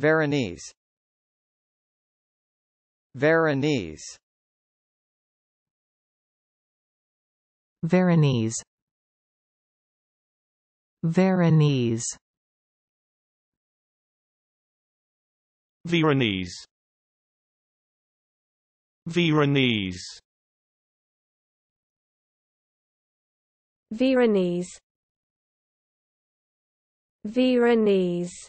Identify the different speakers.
Speaker 1: Veronese Veronese Veronese Veronese Veronese Veronese Veronese Veronese